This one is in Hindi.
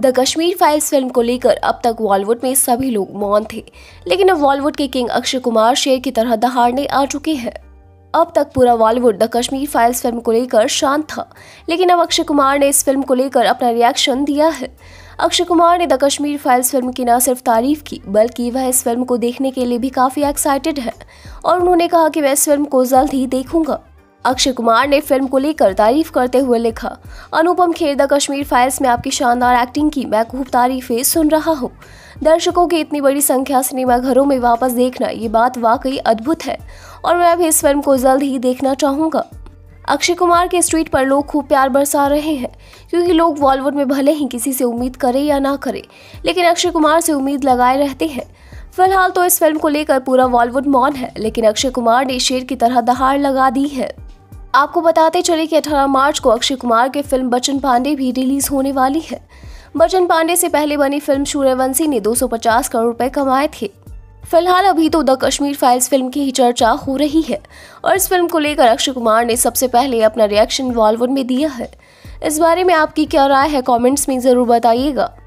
द कश्मीर फाइल्स फिल्म को लेकर अब तक बॉलीवुड में सभी लोग मौन थे लेकिन अब बॉलीवुड के किंग अक्षय कुमार शेर की तरह दहाड़ने आ चुके हैं अब तक पूरा Bollywood the Kashmir files film को लेकर शांत था लेकिन अब अक्षय कुमार ने इस फिल्म को लेकर अपना रिएक्शन दिया है अक्षय कुमार ने द कश्मीर फाइल्स फिल्म की न सिर्फ तारीफ की बल्कि वह इस फिल्म को देखने के लिए भी काफ़ी एक्साइटेड है और उन्होंने कहा कि मैं इस फिल्म को जल्द ही देखूंगा अक्षय कुमार ने फिल्म को लेकर तारीफ करते हुए लिखा अनुपम खेर द कश्मीर फाइल्स में आपकी शानदार एक्टिंग की मैं खूब तारीफें सुन रहा हूँ दर्शकों की इतनी बड़ी संख्या सिनेमाघरों में वापस देखना ये बात वाकई अद्भुत है और मैं भी इस फिल्म को जल्द ही देखना चाहूँगा अक्षय कुमार के स्ट्रीट ट्वीट पर लोग खूब प्यार बरसा रहे हैं क्योंकि लोग बॉलीवुड में भले ही किसी से उम्मीद करें या ना करें लेकिन अक्षय कुमार से उम्मीद लगाए रहते हैं फिलहाल तो इस फिल्म को लेकर पूरा बॉलीवुड मौन है लेकिन अक्षय कुमार ने शेर की तरह दहाड़ लगा दी है आपको बताते चले कि 18 मार्च को अक्षय कुमार की फिल्म बच्चन पांडे भी रिलीज होने वाली है बच्चन पांडे से पहले बनी फिल्म सूर्यवंशी ने 250 करोड़ रुपए कमाए थे फिलहाल अभी तो द कश्मीर फाइल्स फिल्म की ही चर्चा हो रही है और इस फिल्म को लेकर अक्षय कुमार ने सबसे पहले अपना रिएक्शन बॉलीवुड में दिया है इस बारे में आपकी क्या राय है कमेंट्स में ज़रूर बताइएगा